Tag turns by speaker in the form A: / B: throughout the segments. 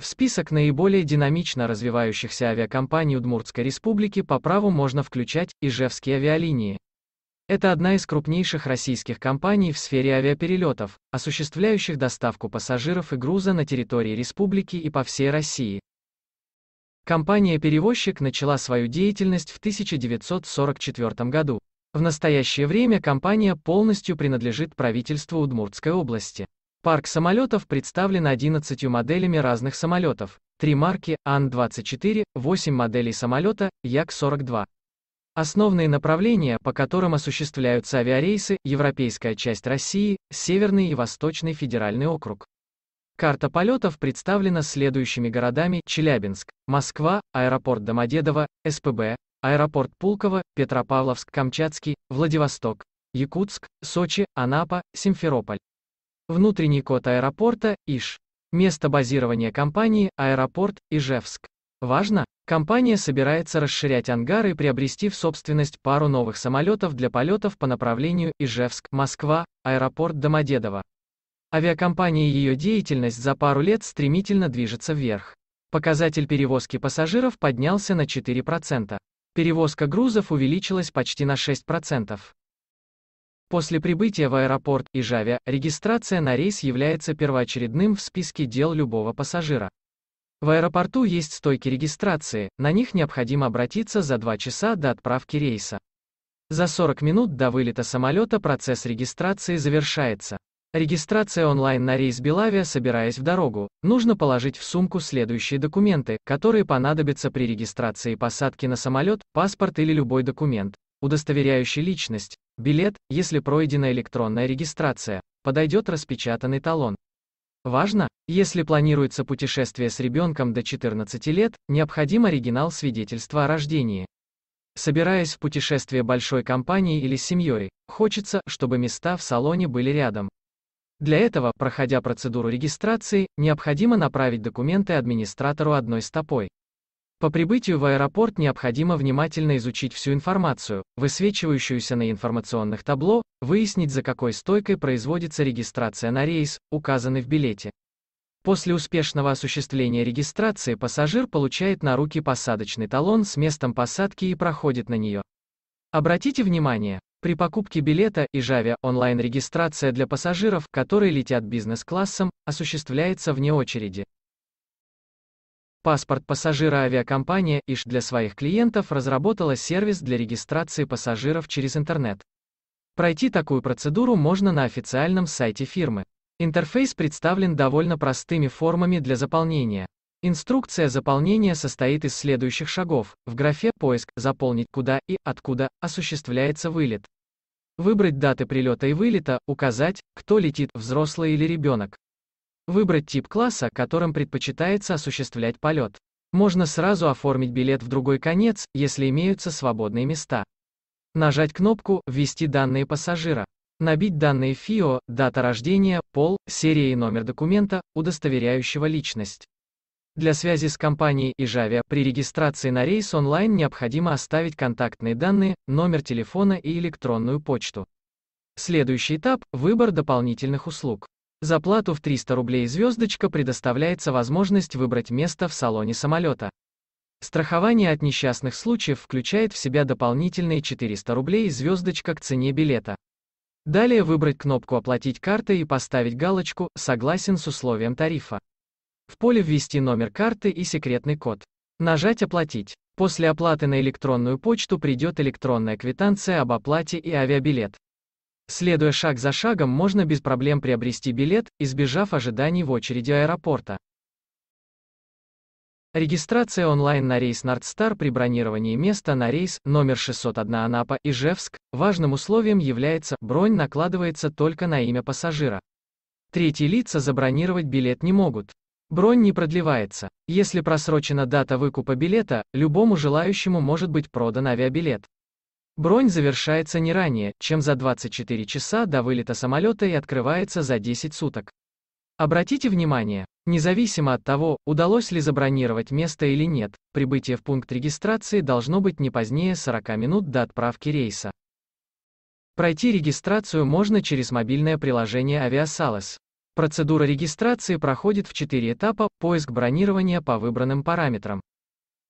A: В список наиболее динамично развивающихся авиакомпаний Удмуртской республики по праву можно включать Ижевские авиалинии. Это одна из крупнейших российских компаний в сфере авиаперелетов, осуществляющих доставку пассажиров и груза на территории республики и по всей России. Компания-перевозчик начала свою деятельность в 1944 году. В настоящее время компания полностью принадлежит правительству Удмуртской области. Парк самолетов представлен 11 моделями разных самолетов, 3 марки Ан-24, 8 моделей самолета Як-42. Основные направления, по которым осуществляются авиарейсы, Европейская часть России, Северный и Восточный федеральный округ. Карта полетов представлена следующими городами Челябинск, Москва, аэропорт Домодедово, СПБ, аэропорт Пулково, Петропавловск-Камчатский, Владивосток, Якутск, Сочи, Анапа, Симферополь. Внутренний код аэропорта – ИШ. Место базирования компании – аэропорт Ижевск. Важно! Компания собирается расширять ангары и приобрести в собственность пару новых самолетов для полетов по направлению Ижевск-Москва, аэропорт Домодедово. Авиакомпания и ее деятельность за пару лет стремительно движется вверх. Показатель перевозки пассажиров поднялся на 4%. Перевозка грузов увеличилась почти на 6%. После прибытия в аэропорт Ижавя регистрация на рейс является первоочередным в списке дел любого пассажира. В аэропорту есть стойки регистрации, на них необходимо обратиться за 2 часа до отправки рейса. За 40 минут до вылета самолета процесс регистрации завершается. Регистрация онлайн на рейс Белавия, собираясь в дорогу, нужно положить в сумку следующие документы, которые понадобятся при регистрации посадки на самолет, паспорт или любой документ, удостоверяющий личность, билет, если пройдена электронная регистрация, подойдет распечатанный талон. Важно, если планируется путешествие с ребенком до 14 лет, необходим оригинал свидетельства о рождении. Собираясь в путешествие большой компанией или семьей, хочется, чтобы места в салоне были рядом. Для этого, проходя процедуру регистрации, необходимо направить документы администратору одной стопой. По прибытию в аэропорт необходимо внимательно изучить всю информацию, высвечивающуюся на информационных табло, выяснить за какой стойкой производится регистрация на рейс, указанный в билете. После успешного осуществления регистрации пассажир получает на руки посадочный талон с местом посадки и проходит на нее. Обратите внимание, при покупке билета и Жаве онлайн-регистрация для пассажиров, которые летят бизнес-классом, осуществляется вне очереди. Паспорт пассажира авиакомпания ИШ для своих клиентов разработала сервис для регистрации пассажиров через интернет. Пройти такую процедуру можно на официальном сайте фирмы. Интерфейс представлен довольно простыми формами для заполнения. Инструкция заполнения состоит из следующих шагов. В графе «Поиск» заполнить куда и откуда осуществляется вылет. Выбрать даты прилета и вылета, указать, кто летит, взрослый или ребенок. Выбрать тип класса, которым предпочитается осуществлять полет. Можно сразу оформить билет в другой конец, если имеются свободные места. Нажать кнопку «Ввести данные пассажира». Набить данные ФИО, дата рождения, пол, серия и номер документа, удостоверяющего личность. Для связи с компанией Ижавия при регистрации на рейс онлайн необходимо оставить контактные данные, номер телефона и электронную почту. Следующий этап – выбор дополнительных услуг. За плату в 300 рублей звездочка предоставляется возможность выбрать место в салоне самолета. Страхование от несчастных случаев включает в себя дополнительные 400 рублей звездочка к цене билета. Далее выбрать кнопку «Оплатить картой» и поставить галочку «Согласен с условием тарифа». В поле ввести номер карты и секретный код. Нажать «Оплатить». После оплаты на электронную почту придет электронная квитанция об оплате и авиабилет. Следуя шаг за шагом, можно без проблем приобрести билет, избежав ожиданий в очереди аэропорта. Регистрация онлайн на рейс Нордстар при бронировании места на рейс номер 601 Анапа Ижевск. Важным условием является бронь накладывается только на имя пассажира. Третьи лица забронировать билет не могут. Бронь не продлевается. Если просрочена дата выкупа билета, любому желающему может быть продан авиабилет. Бронь завершается не ранее, чем за 24 часа до вылета самолета и открывается за 10 суток. Обратите внимание, независимо от того, удалось ли забронировать место или нет, прибытие в пункт регистрации должно быть не позднее 40 минут до отправки рейса. Пройти регистрацию можно через мобильное приложение Aviasales. Процедура регистрации проходит в 4 этапа, поиск бронирования по выбранным параметрам.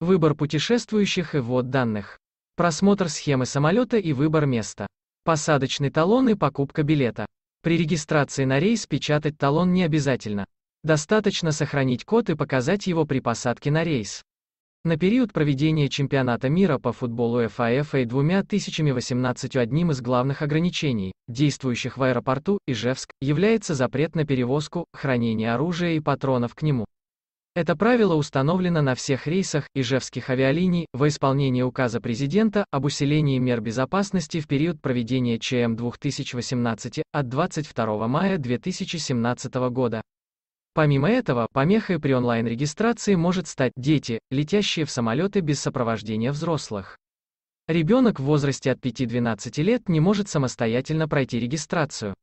A: Выбор путешествующих и ввод данных просмотр схемы самолета и выбор места, посадочный талон и покупка билета. При регистрации на рейс печатать талон не обязательно. Достаточно сохранить код и показать его при посадке на рейс. На период проведения чемпионата мира по футболу FIFA и 2018 одним из главных ограничений, действующих в аэропорту Ижевск, является запрет на перевозку, хранение оружия и патронов к нему. Это правило установлено на всех рейсах ижевских авиалиний во исполнении указа президента об усилении мер безопасности в период проведения ЧМ 2018 от 22 мая 2017 года. Помимо этого, помехой при онлайн-регистрации может стать дети, летящие в самолеты без сопровождения взрослых. Ребенок в возрасте от 5-12 лет не может самостоятельно пройти регистрацию.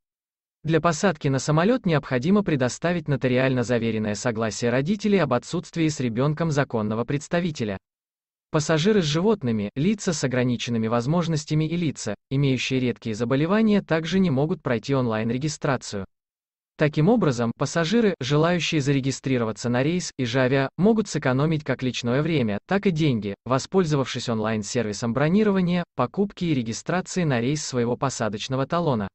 A: Для посадки на самолет необходимо предоставить нотариально заверенное согласие родителей об отсутствии с ребенком законного представителя. Пассажиры с животными, лица с ограниченными возможностями и лица, имеющие редкие заболевания, также не могут пройти онлайн-регистрацию. Таким образом, пассажиры, желающие зарегистрироваться на рейс и Жавиа, могут сэкономить как личное время, так и деньги, воспользовавшись онлайн-сервисом бронирования, покупки и регистрации на рейс своего посадочного талона.